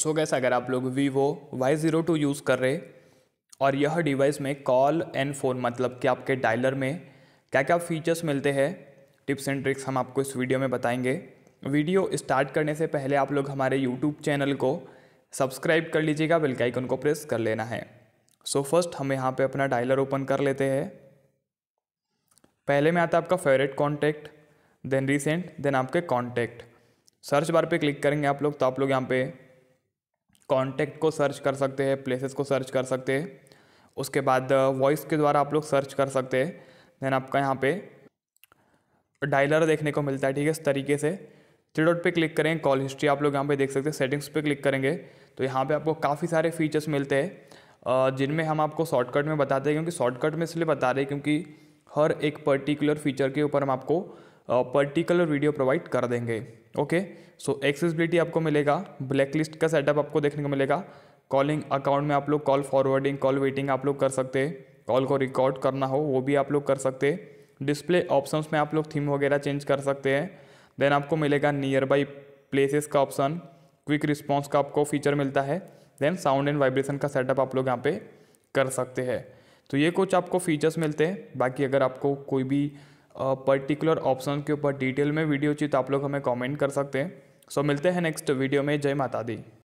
सो gas अगर आप लोग Vivo Y zero two use कर रहे और यह डिवाइस में कॉल एंड फ़ोन मतलब कि आपके डायलर में क्या क्या फीचर्स मिलते हैं टिप्स एंड ट्रिक्स हम आपको इस वीडियो में बताएंगे वीडियो स्टार्ट करने से पहले आप लोग हमारे यूट्यूब चैनल को सब्सक्राइब कर लीजिएगा बेल को प्रेस कर लेना है सो so फर्स्ट हम यहाँ पर अपना डायलर ओपन कर लेते हैं पहले में आता है आपका favourite contact then recent then आपके कॉन्टैक्ट सर्च बार पे क्लिक करेंगे आप लोग तो आप लोग यहाँ पे कॉन्टैक्ट को सर्च कर सकते हैं प्लेसेस को सर्च कर सकते हैं उसके बाद वॉइस uh, के द्वारा आप लोग सर्च कर सकते हैं देन आपका यहाँ पे डायलर देखने को मिलता है ठीक है इस तरीके से थ्री डॉट पे क्लिक करें कॉल हिस्ट्री आप लोग यहाँ पे देख सकते हैं सेटिंग्स पे क्लिक करेंगे तो यहाँ पे आपको काफ़ी सारे फीचर्स मिलते हैं uh, जिनमें हम आपको शॉर्टकट में बताते हैं क्योंकि शॉर्टकट में इसलिए बता रहे हैं क्योंकि हर एक पर्टिकुलर फीचर के ऊपर हम आपको पर्टिकुलर वीडियो प्रोवाइड कर देंगे ओके सो एक्सेसिबिलिटी आपको मिलेगा ब्लैक लिस्ट का सेटअप आपको देखने को मिलेगा कॉलिंग अकाउंट में आप लोग कॉल फॉरवर्डिंग कॉल वेटिंग आप लोग कर सकते हैं कॉल को रिकॉर्ड करना हो वो भी आप लोग कर सकते डिस्प्ले ऑप्शंस में आप लोग थीम वगैरह चेंज कर सकते हैं देन आपको मिलेगा नियर बाई प्लेसेस का ऑप्शन क्विक रिस्पॉन्स का आपको फीचर मिलता है देन साउंड एंड वाइब्रेशन का सेटअप आप लोग यहाँ पे कर सकते हैं तो ये कुछ आपको फीचर्स मिलते हैं बाकी अगर आपको कोई भी पर्टिकुलर ऑप्शन के ऊपर डिटेल में वीडियो चाहिए तो आप लोग हमें कमेंट कर सकते हैं सो मिलते हैं नेक्स्ट वीडियो में जय माता दी